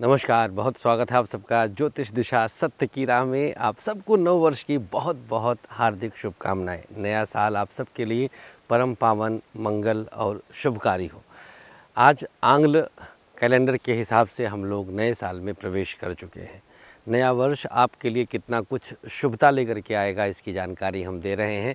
नमस्कार बहुत स्वागत है आप सबका ज्योतिष दिशा सत्य की राह में आप सबको नव वर्ष की बहुत बहुत हार्दिक शुभकामनाएं नया साल आप सबके लिए परम पावन मंगल और शुभकारी हो आज आंग्ल कैलेंडर के हिसाब से हम लोग नए साल में प्रवेश कर चुके हैं नया वर्ष आपके लिए कितना कुछ शुभता लेकर के आएगा इसकी जानकारी हम दे रहे हैं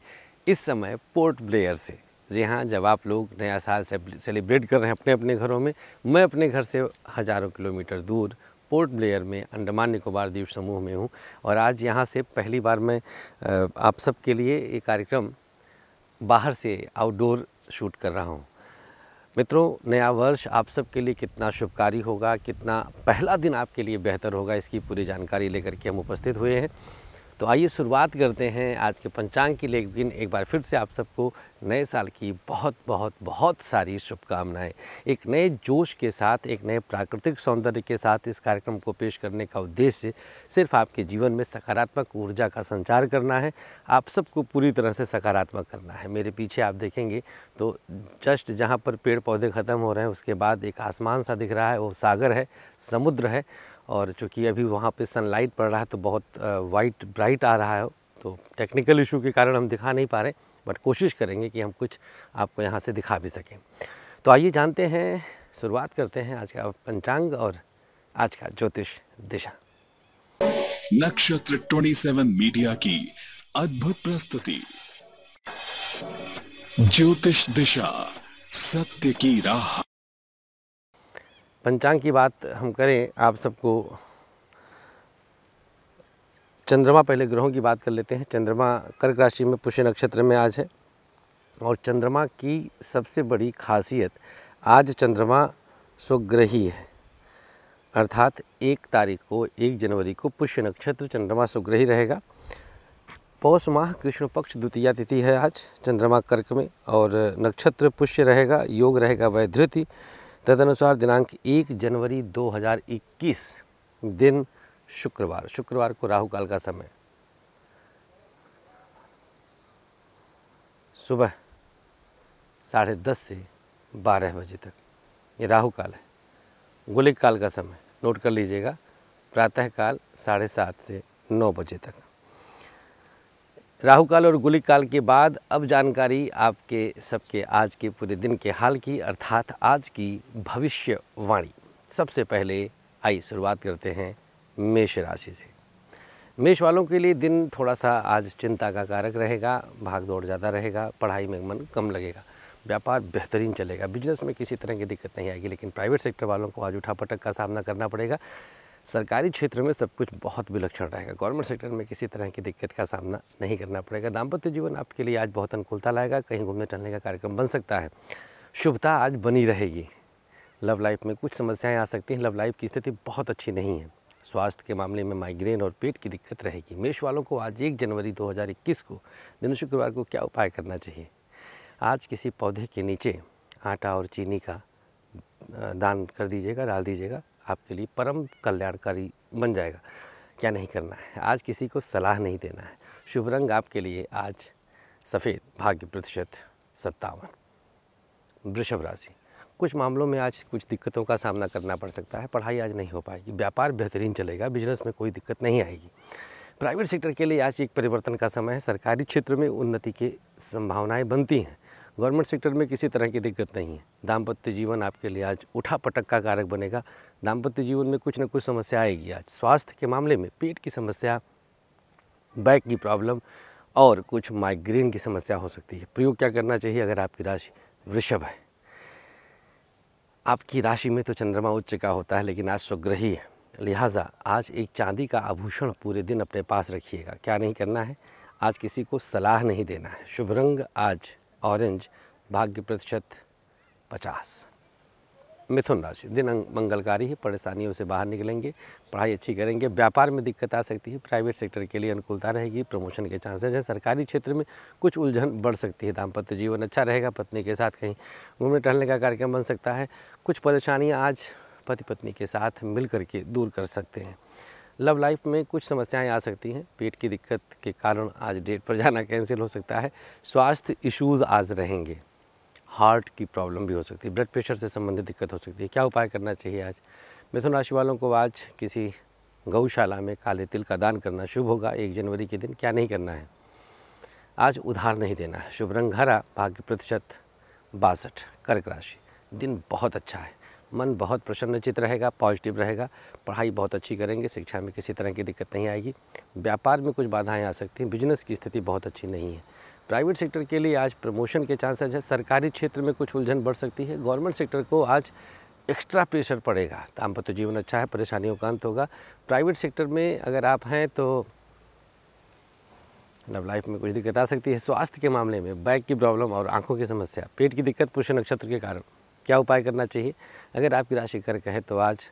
इस समय पोर्ट ब्लेयर से जी हाँ जब आप लोग नया साल सेलिब्रेट कर रहे हैं अपने अपने घरों में मैं अपने घर से हज़ारों किलोमीटर दूर पोर्ट ब्लेयर में अंडमान निकोबार द्वीप समूह में हूँ और आज यहाँ से पहली बार मैं आप सब के लिए ये कार्यक्रम बाहर से आउटडोर शूट कर रहा हूँ मित्रों नया वर्ष आप सबके लिए कितना शुभकारी होगा कितना पहला दिन आपके लिए बेहतर होगा इसकी पूरी जानकारी लेकर के हम उपस्थित हुए हैं तो आइए शुरुआत करते हैं आज के पंचांग की लेकिन एक बार फिर से आप सबको नए साल की बहुत बहुत बहुत सारी शुभकामनाएं एक नए जोश के साथ एक नए प्राकृतिक सौंदर्य के साथ इस कार्यक्रम को पेश करने का उद्देश्य सिर्फ आपके जीवन में सकारात्मक ऊर्जा का संचार करना है आप सबको पूरी तरह से सकारात्मक करना है मेरे पीछे आप देखेंगे तो जस्ट जहाँ पर पेड़ पौधे ख़त्म हो रहे हैं उसके बाद एक आसमान सा दिख रहा है वो सागर है समुद्र है और चूँकि अभी वहाँ पे सनलाइट पड़ रहा है तो बहुत वाइट ब्राइट आ रहा है तो टेक्निकल इशू के कारण हम दिखा नहीं पा रहे बट कोशिश करेंगे कि हम कुछ आपको यहाँ से दिखा भी सकें तो आइए जानते हैं शुरुआत करते हैं आज का पंचांग और आज का ज्योतिष दिशा नक्षत्र 27 मीडिया की अद्भुत प्रस्तुति ज्योतिष दिशा सत्य की राह पंचांग की बात हम करें आप सबको चंद्रमा पहले ग्रहों की बात कर लेते हैं चंद्रमा कर्क राशि में पुष्य नक्षत्र में आज है और चंद्रमा की सबसे बड़ी खासियत आज चंद्रमा स्वग्रही है अर्थात एक तारीख को एक जनवरी को पुष्य नक्षत्र चंद्रमा स्वग्रही रहेगा पौष माह कृष्ण पक्ष द्वितीय तिथि है आज चंद्रमा कर्क में और नक्षत्र पुष्य रहेगा योग रहेगा वैधृति तदनुसार दिनांक एक जनवरी 2021 दिन शुक्रवार शुक्रवार को राहु काल का समय सुबह साढ़े दस से बारह बजे तक ये राहु काल है गोलिक काल का समय नोट कर लीजिएगा प्रातः काल साढ़े सात से नौ बजे तक राहु काल और गुली काल के बाद अब जानकारी आपके सबके आज के पूरे दिन के हाल की अर्थात आज की भविष्यवाणी सबसे पहले आई शुरुआत करते हैं मेष राशि से मेष वालों के लिए दिन थोड़ा सा आज चिंता का कारक रहेगा भाग दौड़ ज़्यादा रहेगा पढ़ाई में मन कम लगेगा व्यापार बेहतरीन चलेगा बिजनेस में किसी तरह की दिक्कत नहीं आएगी लेकिन प्राइवेट सेक्टर वालों को आज उठापटक का सामना करना पड़ेगा सरकारी क्षेत्र में सब कुछ बहुत विलक्षण रहेगा गवर्नमेंट सेक्टर में किसी तरह की दिक्कत का सामना नहीं करना पड़ेगा दाम्पत्य जीवन आपके लिए आज बहुत अनुकूलता लाएगा कहीं घूमने टहलने का कार्यक्रम बन सकता है शुभता आज बनी रहेगी लव लाइफ में कुछ समस्याएं आ सकती हैं लव लाइफ की स्थिति बहुत अच्छी नहीं है स्वास्थ्य के मामले में माइग्रेन और पेट की दिक्कत रहेगी मेष वालों को आज एक जनवरी 2021 को दिन शुक्रवार को क्या उपाय करना चाहिए आज किसी पौधे के नीचे आटा और चीनी का दान कर दीजिएगा डाल दीजिएगा आपके लिए परम कल्याणकारी बन जाएगा क्या नहीं करना है आज किसी को सलाह नहीं देना है शुभ रंग आपके लिए आज सफ़ेद भाग्य प्रतिशत सत्तावन वृषभ राशि कुछ मामलों में आज कुछ दिक्कतों का सामना करना पड़ सकता है पढ़ाई आज नहीं हो पाएगी व्यापार बेहतरीन चलेगा बिजनेस में कोई दिक्कत नहीं आएगी प्राइवेट सेक्टर के लिए आज एक परिवर्तन का समय है सरकारी क्षेत्र में उन्नति की संभावनाएं बनती हैं गवर्नमेंट सेक्टर में किसी तरह की दिक्कत नहीं है दाम्पत्य जीवन आपके लिए आज उठा पटक का कारक बनेगा दाम्पत्य जीवन में कुछ ना कुछ समस्या आएगी आज स्वास्थ्य के मामले में पेट की समस्या बैक की प्रॉब्लम और कुछ माइग्रेन की समस्या हो सकती है प्रयोग क्या करना चाहिए अगर आपकी राशि वृषभ है आपकी राशि में तो चंद्रमा उच्च का होता है लेकिन आज स्वग्रही है लिहाजा आज एक चांदी का आभूषण पूरे दिन अपने पास रखिएगा क्या नहीं करना है आज किसी को सलाह नहीं देना है शुभ रंग आज ऑरेंज भाग्य प्रतिशत पचास मिथुन राशि दिन मंगलकारी ही परेशानियों से बाहर निकलेंगे पढ़ाई अच्छी करेंगे व्यापार में दिक्कत आ सकती है प्राइवेट सेक्टर के लिए अनुकूलता रहेगी प्रमोशन के चांसेस हैं सरकारी क्षेत्र में कुछ उलझन बढ़ सकती है दाम्पत्य जीवन अच्छा रहेगा पत्नी के साथ कहीं घूमने टहलने का कार्यक्रम बन सकता है कुछ परेशानियाँ आज पति पत्नी के साथ मिल करके दूर कर सकते हैं लव लाइफ में कुछ समस्याएं आ सकती हैं पेट की दिक्कत के कारण आज डेट पर जाना कैंसिल हो सकता है स्वास्थ्य इश्यूज आज रहेंगे हार्ट की प्रॉब्लम भी हो सकती है ब्लड प्रेशर से संबंधित दिक्कत हो सकती है क्या उपाय करना चाहिए आज मिथुन राशि वालों को आज किसी गौशाला में काले तिल का दान करना शुभ होगा एक जनवरी के दिन क्या नहीं करना है आज उधार नहीं देना है शुभ रंग हरा भाग्य प्रतिशत बासठ कर्क राशि दिन बहुत अच्छा है मन बहुत प्रसन्नचित रहेगा पॉजिटिव रहेगा पढ़ाई बहुत अच्छी करेंगे शिक्षा में किसी तरह की दिक्कत नहीं आएगी व्यापार में कुछ बाधाएँ आ सकती हैं बिजनेस की स्थिति बहुत अच्छी नहीं है प्राइवेट सेक्टर के लिए आज प्रमोशन के चांसेज है सरकारी क्षेत्र में कुछ उलझन बढ़ सकती है गवर्नमेंट सेक्टर को आज एक्स्ट्रा प्रेशर पड़ेगा दाम्पत्य जीवन अच्छा है परेशानियों का अंत होगा प्राइवेट सेक्टर में अगर आप हैं तो लव मतलब लाइफ में कुछ दिक्कत आ सकती है स्वास्थ्य के मामले में बैक की प्रॉब्लम और आंखों की समस्या पेट की दिक्कत पुष्य नक्षत्र के कारण क्या उपाय करना चाहिए अगर आपकी राशि कर्क है तो आज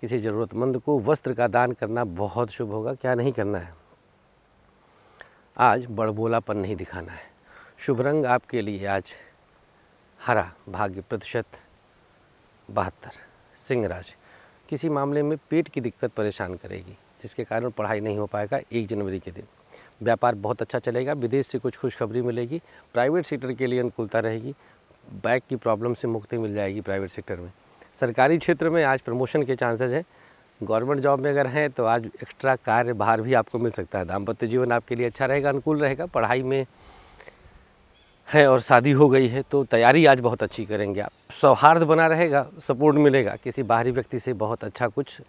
किसी ज़रूरतमंद को वस्त्र का दान करना बहुत शुभ होगा क्या नहीं करना है आज बड़बोलापन नहीं दिखाना है शुभ रंग आपके लिए आज हरा भाग्य प्रतिशत बहत्तर सिंह राशि किसी मामले में पेट की दिक्कत परेशान करेगी जिसके कारण पढ़ाई नहीं हो पाएगा एक जनवरी के दिन व्यापार बहुत अच्छा चलेगा विदेश से कुछ खुशखबरी मिलेगी प्राइवेट सेक्टर के लिए अनुकूलता रहेगी बैक की प्रॉब्लम से मुक्ति मिल जाएगी प्राइवेट सेक्टर में सरकारी क्षेत्र में आज प्रमोशन के चांसेज हैं गवर्नमेंट जॉब में अगर हैं तो आज एक्स्ट्रा कार्य बाहर भी आपको मिल सकता है दाम्पत्य जीवन आपके लिए अच्छा रहेगा अनुकूल रहेगा पढ़ाई में है और शादी हो गई है तो तैयारी आज बहुत अच्छी करेंगे आप सौहार्द बना रहेगा सपोर्ट मिलेगा किसी बाहरी व्यक्ति से बहुत अच्छा कुछ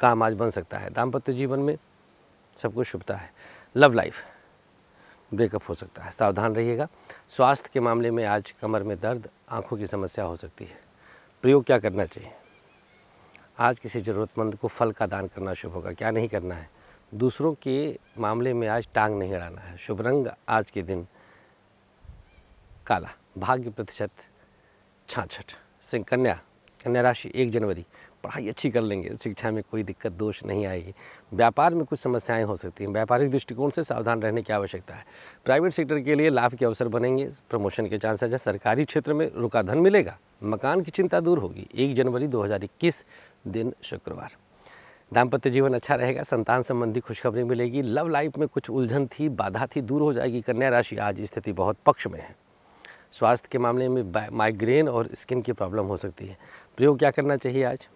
काम आज बन सकता है दाम्पत्य जीवन में सब कुछ शुभता है लव लाइफ ब्रेकअप हो सकता है सावधान रहिएगा स्वास्थ्य के मामले में आज कमर में दर्द आंखों की समस्या हो सकती है प्रयोग क्या करना चाहिए आज किसी ज़रूरतमंद को फल का दान करना शुभ होगा क्या नहीं करना है दूसरों के मामले में आज टांग नहीं अड़ाना है शुभ रंग आज के दिन काला भाग्य प्रतिशत छाछठ सिंह कन्या कन्या राशि एक जनवरी पढ़ाई अच्छी कर लेंगे शिक्षा में कोई दिक्कत दोष नहीं आएगी व्यापार में कुछ समस्याएं हो सकती हैं व्यापारिक दृष्टिकोण से सावधान रहने की आवश्यकता है प्राइवेट सेक्टर के लिए लाभ के अवसर बनेंगे प्रमोशन के चांसेज हैं सरकारी क्षेत्र में रुका धन मिलेगा मकान की चिंता दूर होगी एक जनवरी दो दिन शुक्रवार दाम्पत्य जीवन अच्छा रहेगा संतान संबंधी खुशखबरी मिलेगी लव लाइफ में कुछ उलझन थी बाधा थी दूर हो जाएगी कन्या राशि आज स्थिति बहुत पक्ष में है स्वास्थ्य के मामले में माइग्रेन और स्किन की प्रॉब्लम हो सकती है प्रयोग क्या करना चाहिए आज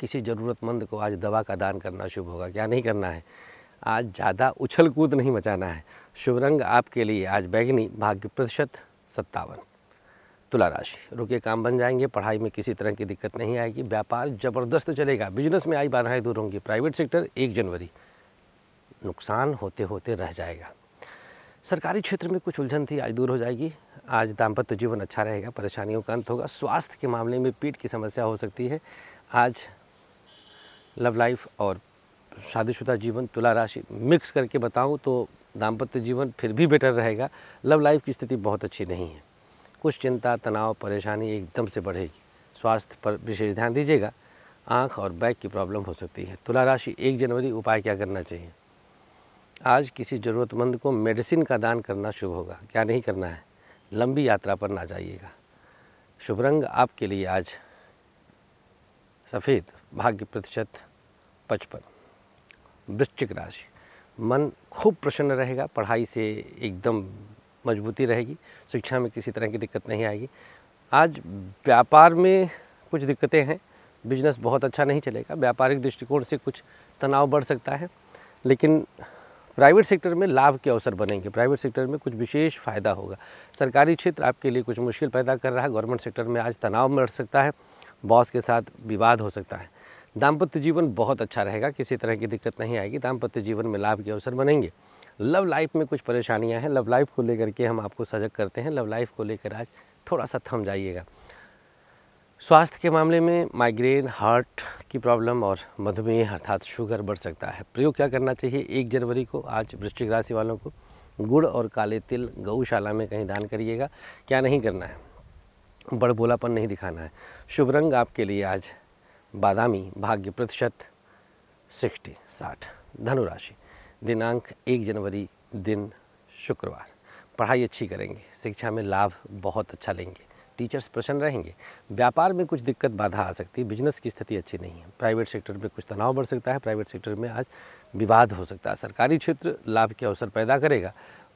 किसी ज़रूरतमंद को आज दवा का दान करना शुभ होगा क्या नहीं करना है आज ज़्यादा उछल कूद नहीं मचाना है शुभ रंग आपके लिए आज बैगनी भाग्य प्रतिशत सत्तावन तुला राशि रुके काम बन जाएंगे पढ़ाई में किसी तरह की दिक्कत नहीं आएगी व्यापार जबरदस्त चलेगा बिजनेस में आई बाधाएं दूर होंगी प्राइवेट सेक्टर एक जनवरी नुकसान होते होते रह जाएगा सरकारी क्षेत्र में कुछ उलझन थी आज दूर हो जाएगी आज दाम्पत्य जीवन अच्छा रहेगा परेशानियों का अंत होगा स्वास्थ्य के मामले में पीठ की समस्या हो सकती है आज लव लाइफ और शादीशुदा जीवन तुला राशि मिक्स करके बताऊं तो दाम्पत्य जीवन फिर भी बेटर रहेगा लव लाइफ की स्थिति बहुत अच्छी नहीं है कुछ चिंता तनाव परेशानी एकदम से बढ़ेगी स्वास्थ्य पर विशेष ध्यान दीजिएगा आँख और बैक की प्रॉब्लम हो सकती है तुला राशि एक जनवरी उपाय क्या करना चाहिए आज किसी ज़रूरतमंद को मेडिसिन का दान करना शुभ होगा क्या नहीं करना है लंबी यात्रा पर ना जाइएगा शुभ रंग आपके लिए आज सफ़ेद भाग्य प्रतिशत पचपन वृश्चिक राशि मन खूब प्रसन्न रहेगा पढ़ाई से एकदम मजबूती रहेगी शिक्षा में किसी तरह की दिक्कत नहीं आएगी आज व्यापार में कुछ दिक्कतें हैं बिजनेस बहुत अच्छा नहीं चलेगा व्यापारिक दृष्टिकोण से कुछ तनाव बढ़ सकता है लेकिन प्राइवेट सेक्टर में लाभ के अवसर बनेंगे प्राइवेट सेक्टर में कुछ विशेष फ़ायदा होगा सरकारी क्षेत्र आपके लिए कुछ मुश्किल पैदा कर रहा है गवर्नमेंट सेक्टर में आज तनाव बढ़ सकता है बॉस के साथ विवाद हो सकता है दाम्पत्य जीवन बहुत अच्छा रहेगा किसी तरह की दिक्कत नहीं आएगी दाम्पत्य जीवन में लाभ के अवसर बनेंगे लव लाइफ में कुछ परेशानियां हैं लव लाइफ को लेकर के हम आपको सजग करते हैं लव लाइफ को लेकर आज थोड़ा सा थम जाइएगा स्वास्थ्य के मामले में माइग्रेन हार्ट की प्रॉब्लम और मधुमेह अर्थात शुगर बढ़ सकता है प्रयोग क्या करना चाहिए एक जनवरी को आज वृश्चिक राशि वालों को गुड़ और काले तिल गौशाला में कहीं दान करिएगा क्या नहीं करना है बड़बोलापन नहीं दिखाना है शुभ रंग आपके लिए आज बादामी भाग्य प्रतिशत सिक्सटी साठ धनुराशि दिनांक एक जनवरी दिन शुक्रवार पढ़ाई अच्छी करेंगे शिक्षा में लाभ बहुत अच्छा लेंगे टीचर्स प्रसन्न रहेंगे व्यापार में कुछ दिक्कत बाधा आ सकती है बिजनेस की स्थिति अच्छी नहीं है प्राइवेट सेक्टर में कुछ तनाव बढ़ सकता है प्राइवेट सेक्टर में आज विवाद हो सकता है सरकारी क्षेत्र लाभ के अवसर पैदा करेगा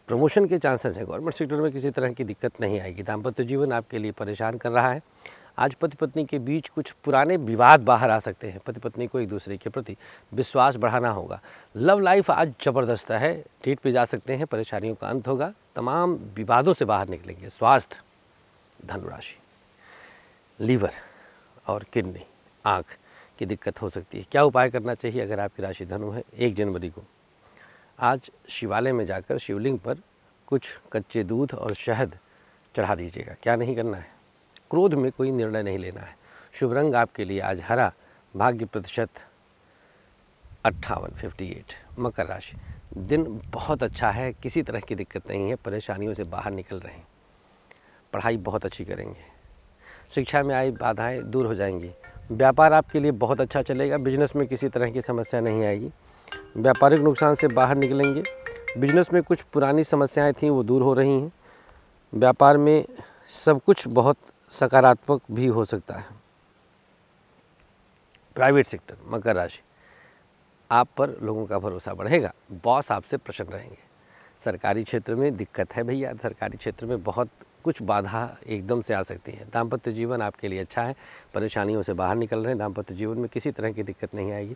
प्रमोशन के चांसेस हैं गवर्नमेंट सेक्टर में किसी तरह की दिक्कत नहीं आएगी दाम्पत्य जीवन आपके लिए परेशान कर रहा है आज पति पत्नी के बीच कुछ पुराने विवाद बाहर आ सकते हैं पति पत्नी को एक दूसरे के प्रति विश्वास बढ़ाना होगा लव लाइफ आज ज़बरदस्त है डेट पे जा सकते हैं परेशानियों का अंत होगा तमाम विवादों से बाहर निकलेंगे स्वास्थ्य धनुराशि लीवर और किडनी आँख की दिक्कत हो सकती है क्या उपाय करना चाहिए अगर आपकी राशि धनु है एक जनवरी को आज शिवालय में जाकर शिवलिंग पर कुछ कच्चे दूध और शहद चढ़ा दीजिएगा क्या नहीं करना है क्रोध में कोई निर्णय नहीं लेना है शुभ रंग आपके लिए आज हरा भाग्य प्रतिशत अट्ठावन फिफ्टी एट मकर राशि दिन बहुत अच्छा है किसी तरह की दिक्कत नहीं है परेशानियों से बाहर निकल रहे हैं पढ़ाई बहुत अच्छी करेंगे शिक्षा में आई बाधाएं दूर हो जाएंगी व्यापार आपके लिए बहुत अच्छा चलेगा बिजनेस में किसी तरह की समस्या नहीं आएगी व्यापारिक नुकसान से बाहर निकलेंगे बिजनेस में कुछ पुरानी समस्याएं थीं वो दूर हो रही हैं व्यापार में सब कुछ बहुत सकारात्मक भी हो सकता है प्राइवेट सेक्टर मकर राशि आप पर लोगों का भरोसा बढ़ेगा बॉस आपसे प्रसन्न रहेंगे सरकारी क्षेत्र में दिक्कत है भैया सरकारी क्षेत्र में बहुत कुछ बाधा एकदम से आ सकती है दाम्पत्य जीवन आपके लिए अच्छा है परेशानियों से बाहर निकल रहे हैं दाम्पत्य जीवन में किसी तरह की दिक्कत नहीं आएगी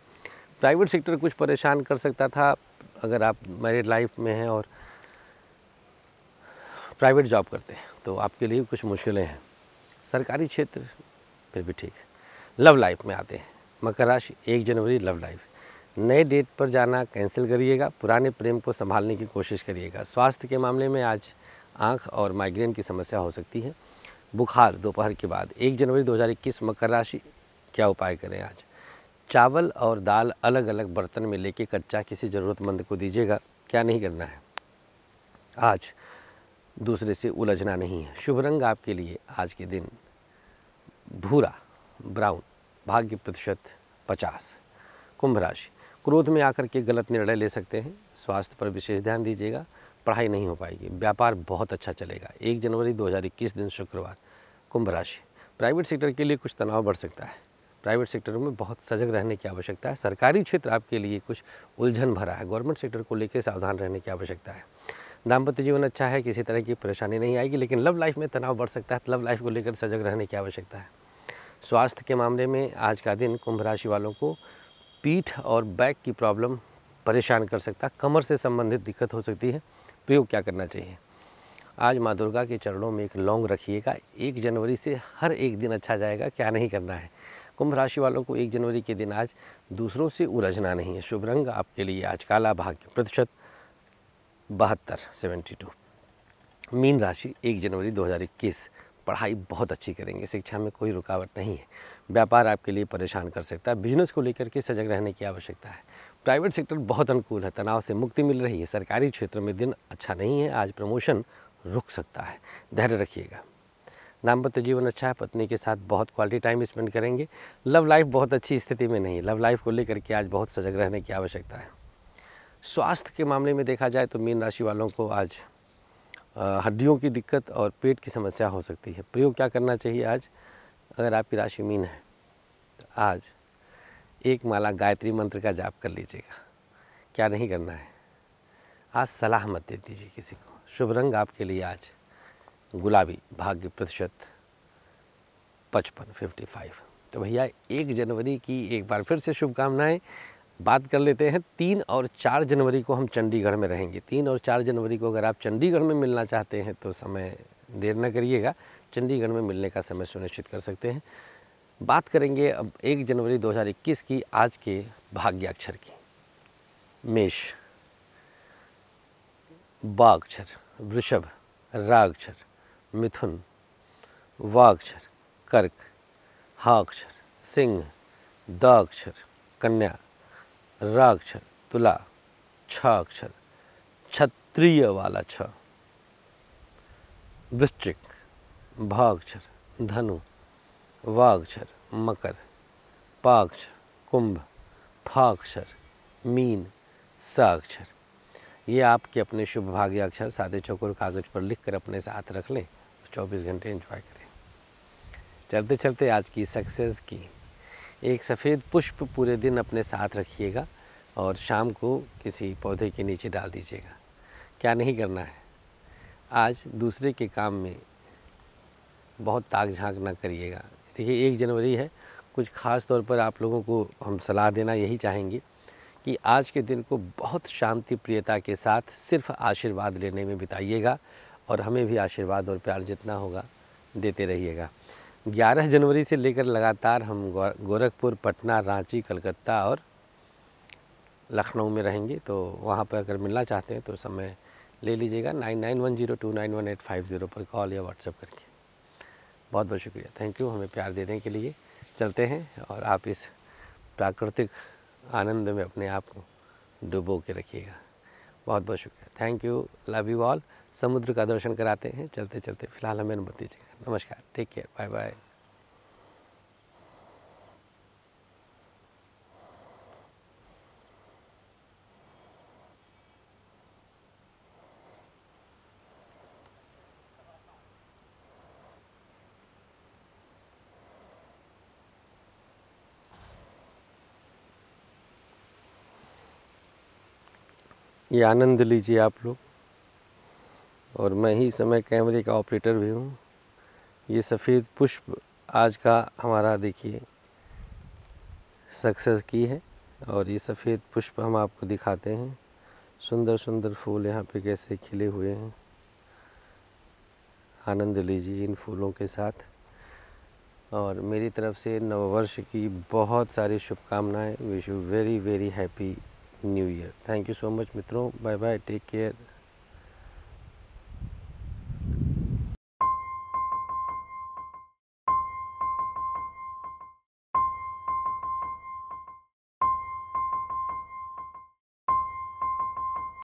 प्राइवेट सेक्टर कुछ परेशान कर सकता था अगर आप मैरिड लाइफ में हैं और प्राइवेट जॉब करते हैं तो आपके लिए कुछ मुश्किलें हैं सरकारी क्षेत्र फिर भी ठीक लव लाइफ में आते हैं मकर राशि एक जनवरी लव लाइफ नए डेट पर जाना कैंसिल करिएगा पुराने प्रेम को संभालने की कोशिश करिएगा स्वास्थ्य के मामले में आज आँख और माइग्रेन की समस्या हो सकती है बुखार दोपहर के बाद एक जनवरी 2021 मकर राशि क्या उपाय करें आज चावल और दाल अलग अलग बर्तन में लेके कच्चा किसी ज़रूरतमंद को दीजिएगा क्या नहीं करना है आज दूसरे से उलझना नहीं है शुभ रंग आपके लिए आज के दिन भूरा ब्राउन भाग्य प्रतिशत पचास कुंभ राशि क्रोध में आकर के गलत निर्णय ले सकते हैं स्वास्थ्य पर विशेष ध्यान दीजिएगा पढ़ाई नहीं हो पाएगी व्यापार बहुत अच्छा चलेगा एक जनवरी 2021 दिन शुक्रवार कुंभ राशि प्राइवेट सेक्टर के लिए कुछ तनाव बढ़ सकता है प्राइवेट सेक्टर में बहुत सजग रहने की आवश्यकता है सरकारी क्षेत्र आपके लिए कुछ उलझन भरा है गवर्नमेंट सेक्टर को लेकर सावधान रहने की आवश्यकता है दाम्पत्य जीवन अच्छा है किसी तरह की परेशानी नहीं आएगी लेकिन लव लाइफ में तनाव बढ़ सकता है लव तो लाइफ को लेकर सजग रहने की आवश्यकता है स्वास्थ्य के मामले में आज का दिन कुंभ राशि वालों को पीठ और बैक की प्रॉब्लम परेशान कर सकता है कमर से संबंधित दिक्कत हो सकती है प्रयोग क्या करना चाहिए आज माँ दुर्गा के चरणों में एक लौंग रखिएगा एक जनवरी से हर एक दिन अच्छा जाएगा क्या नहीं करना है कुंभ राशि वालों को एक जनवरी के दिन आज दूसरों से उलझना नहीं है शुभ रंग आपके लिए आज काला भाग्य प्रतिशत बहत्तर सेवेंटी टू मीन राशि एक जनवरी दो हज़ार इक्कीस पढ़ाई बहुत अच्छी करेंगे शिक्षा में कोई रुकावट नहीं है व्यापार आपके लिए परेशान कर सकता है बिजनेस को लेकर के सजग रहने की आवश्यकता है प्राइवेट सेक्टर बहुत अनुकूल है तनाव से मुक्ति मिल रही है सरकारी क्षेत्र में दिन अच्छा नहीं है आज प्रमोशन रुक सकता है धैर्य रखिएगा दाम्पत्य जीवन अच्छा है पत्नी के साथ बहुत क्वालिटी टाइम स्पेंड करेंगे लव लाइफ बहुत अच्छी स्थिति में नहीं लव लाइफ को लेकर के आज बहुत सजग रहने की आवश्यकता है स्वास्थ्य के मामले में देखा जाए तो मीन राशि वालों को आज हड्डियों की दिक्कत और पेट की समस्या हो सकती है प्रयोग क्या करना चाहिए आज अगर आपकी राशि मीन है तो आज एक माला गायत्री मंत्र का जाप कर लीजिएगा क्या नहीं करना है आज सलाह मत दे दीजिए किसी को शुभ रंग आपके लिए आज गुलाबी भाग्य प्रतिशत पचपन फिफ्टी फाइव तो भैया एक जनवरी की एक बार फिर से शुभकामनाएं बात कर लेते हैं तीन और चार जनवरी को हम चंडीगढ़ में रहेंगे तीन और चार जनवरी को अगर आप चंडीगढ़ में मिलना चाहते हैं तो समय देर न करिएगा चंडीगढ़ में मिलने का समय सुनिश्चित कर सकते हैं बात करेंगे अब एक जनवरी 2021 की आज के भाग्याक्षर की मेष बाक्षर वृषभ राक्षर मिथुन वाक्षर कर्क हाक्षर सिंह दाक्षर कन्या रा अक्षर तुला छ अक्षर क्षत्रिय वाला छ वृश्चिक भ अक्षर धनु व अक्षर मकर पाक्ष कुंभ फाक्षर मीन साक्षर अक्षर ये आपके अपने शुभ भाग्य अक्षर सादे चौकुर कागज पर लिख कर अपने साथ रख लें 24 घंटे एंजॉय करें चलते चलते आज की सक्सेस की एक सफ़ेद पुष्प पूरे दिन अपने साथ रखिएगा और शाम को किसी पौधे के नीचे डाल दीजिएगा क्या नहीं करना है आज दूसरे के काम में बहुत ताक झाँक ना करिएगा देखिए एक जनवरी है कुछ ख़ास तौर पर आप लोगों को हम सलाह देना यही चाहेंगे कि आज के दिन को बहुत शांति प्रियता के साथ सिर्फ आशीर्वाद लेने में बिताइएगा और हमें भी आशीर्वाद और प्यार जितना होगा देते रहिएगा 11 जनवरी से लेकर लगातार हम गोरखपुर पटना रांची कलकत्ता और लखनऊ में रहेंगे तो वहाँ पर अगर मिलना चाहते हैं तो समय ले लीजिएगा nine nine one zero two nine one eight five zero पर कॉल या व्हाट्सएप करके बहुत बहुत शुक्रिया थैंक यू हमें प्यार देने के लिए चलते हैं और आप इस प्राकृतिक आनंद में अपने आप को डुबो के रखिएगा बहुत बहुत शुक्रिया thank you love you all समुद्र का दर्शन कराते हैं चलते चलते फिलहाल हमें अनुमति दीजिएगा नमस्कार टेक केयर बाय बाय ये आनंद लीजिए आप लोग और मैं ही समय कैमरे का ऑपरेटर भी हूँ ये सफ़ेद पुष्प आज का हमारा देखिए सक्सेस की है और ये सफ़ेद पुष्प हम आपको दिखाते हैं सुंदर सुंदर फूल यहाँ पे कैसे खिले हुए हैं आनंद लीजिए इन फूलों के साथ और मेरी तरफ से नववर्ष की बहुत सारी शुभकामनाएं wish you very very happy new year thank you so much मित्रों बाय बाय टेक केयर